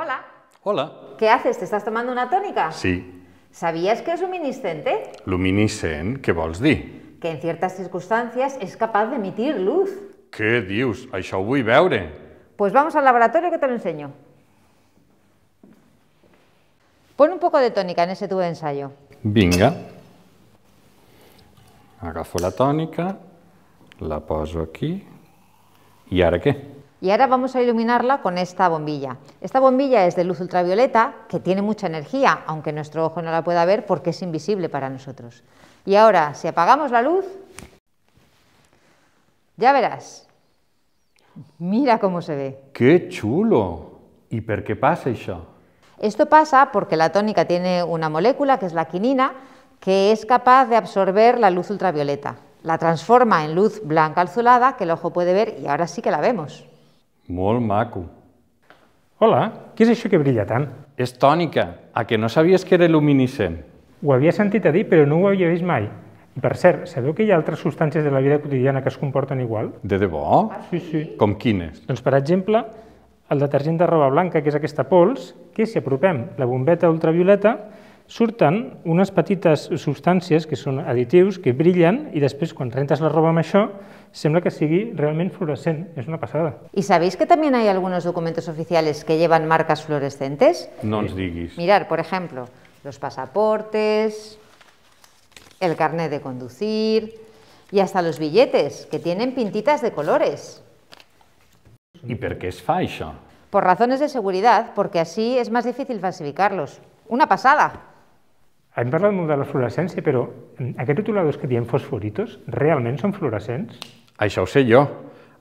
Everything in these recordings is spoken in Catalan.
Hola. Hola. ¿Qué haces? ¿Te estás tomando una tónica? Sí. ¿Sabías que es luminiscente? Luminiscent, què vols dir? Que en ciertas circunstancias es capaz de emitir luz. Què dius? Això ho vull veure. Pues vamos al laboratorio que te lo enseño. Pon un poco de tónica en ese tubo de ensayo. Vinga. Agafo la tònica, la poso aquí, i ara què? Y ahora vamos a iluminarla con esta bombilla. Esta bombilla es de luz ultravioleta que tiene mucha energía, aunque nuestro ojo no la pueda ver porque es invisible para nosotros. Y ahora, si apagamos la luz, ya verás. Mira cómo se ve. ¡Qué chulo! ¿Y por qué pasa eso? Esto pasa porque la tónica tiene una molécula, que es la quinina, que es capaz de absorber la luz ultravioleta. La transforma en luz blanca azulada que el ojo puede ver y ahora sí que la vemos. Molt maco. Hola, què és això que brilla tant? És tònica. A que no sabies que era luminescent? Ho havia sentit a dir, però no ho havia vist mai. I per cert, sabeu que hi ha altres substàncies de la vida quotidiana que es comporten igual? De debò? Sí, sí. Com quines? Doncs, per exemple, el detergent de roba blanca, que és aquesta pols, que si apropem la bombeta ultravioleta, surten unes petites substàncies que són additius, que brillen, i després quan rentes la roba amb això, sembla que sigui realment fluorescent. És una passada. I sabeu que també hi ha alguns documents oficials que llevan marques fluorescentes? No ens diguis. Mirar, per exemple, els passaportes, el carnet de conducir i fins els billetes, que tenen pintitas de colors. I per què es fa això? Por razones de seguridad, porque así es más difícil falsificarlos. ¡Una pasada! Hem parlat molt de la fluorescència, però mm, aquests rotuladors que diem fosforitos realment són fluorescents? Això ho sé jo.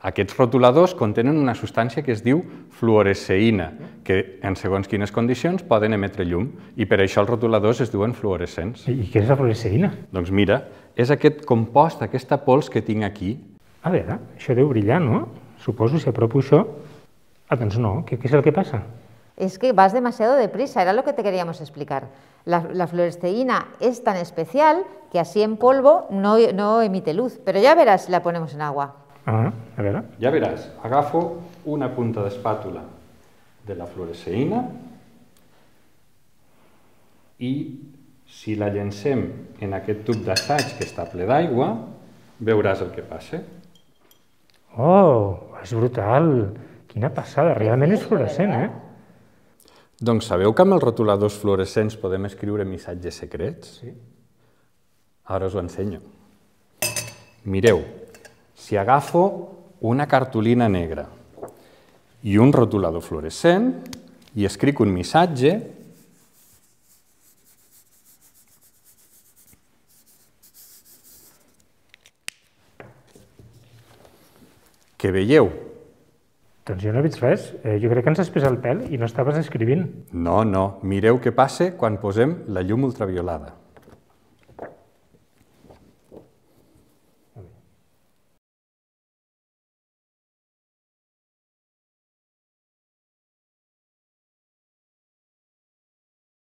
Aquests rotuladors contenen una substància que es diu fluoresceïna, que en segons quines condicions poden emetre llum, i per això els rotuladors es diuen fluorescents. I què és la fluoresceïna? Doncs mira, és aquest compost, aquesta pols que tinc aquí. A veure, això deu brillar, no? Suposo si apropo això... Ah, doncs no, què, què és el que passa? es que vas demasiado deprisa, era lo que te queríamos explicar. La, la fluoresceína es tan especial que así en polvo no, no, emite luz, pero ya verás si la ponemos en agua. Ah, a ver. Ya verás, agafo una punta de espátula de la fluoresceína y si la llencem en aquest tub d'assaig que està ple d'aigua, veuràs el que passa. Oh, és brutal! Quina passada, realment és fluorescent, eh? Doncs sabeu que amb els rotuladors fluorescents podem escriure missatges secrets? Sí. Ara us ho ensenyo. Mireu, si agafo una cartolina negra i un rotulador fluorescent i escric un missatge, que veieu doncs jo no he vist res. Eh, jo crec que ens has el pèl i no estaves escrivint. No, no. Mireu què passa quan posem la llum ultraviolada.